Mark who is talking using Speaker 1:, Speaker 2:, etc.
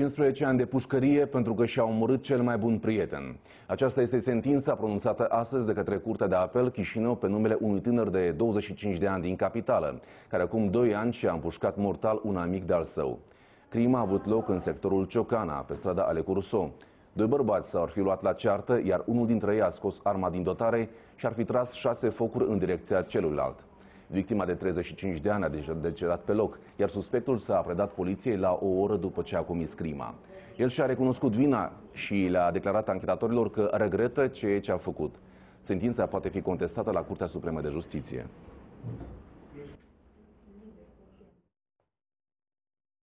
Speaker 1: 15 ani de pușcărie pentru că și-a omorât cel mai bun prieten. Aceasta este sentința pronunțată astăzi de către Curtea de Apel Chișinău pe numele unui tânăr de 25 de ani din capitală, care acum 2 ani și-a împușcat mortal un amic de-al său. Crima a avut loc în sectorul Ciocana, pe strada Ale Curso. Doi bărbați s-au fi luat la ceartă, iar unul dintre ei a scos arma din dotare și ar fi tras șase focuri în direcția celuilalt. Victima de 35 de ani a deci-, decedat pe loc, iar suspectul s-a predat poliției la o oră după ce a comis crima. El și-a recunoscut vina și le-a declarat anchetatorilor că regretă ceea ce a făcut. Sentința poate fi contestată la Curtea Supremă de Justiție.